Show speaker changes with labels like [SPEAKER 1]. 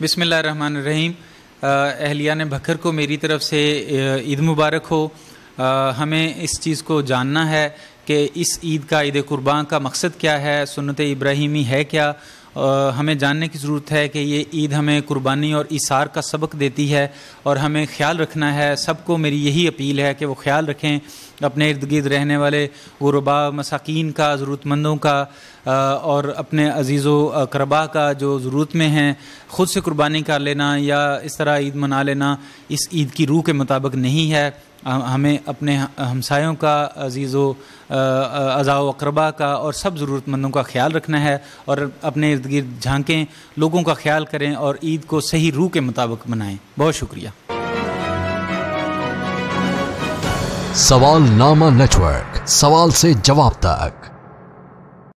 [SPEAKER 1] बिसमिल्ल रहीम अहलिया ने भखर को मेरी तरफ से ईद मुबारक हो आ, हमें इस चीज़ को जानना है कि इस ईद का ईद कुर्बान का मकसद क्या है सुनत इब्राहिमी है क्या आ, हमें जानने की ज़रूरत है कि ये ईद हमें कुर्बानी और इसार का सबक देती है और हमें ख्याल रखना है सबको मेरी यही अपील है कि वो ख्याल रखें अपने इर्द गिर्द रहने वाले गुरबा मसाकिन का ज़रूरतमंदों का आ, और अपने अजीज़ो करबा का जो ज़रूरत में हैं ख़ुद से कुर्बानी कर लेना या इस तरह ईद मना लेना इस ईद की रूह के मुताबिक नहीं है हमें अपने हमसायों का अजीज़ों अज़ा अकरबा का और सब ज़रूरतमंदों का ख्याल रखना है और अपने इर्द गिर्द झांकें लोगों का ख्याल करें और ईद को सही रूह के मुताबिक मनाएं बहुत शुक्रिया
[SPEAKER 2] सवाल नामा नेटवर्क सवाल से जवाब तक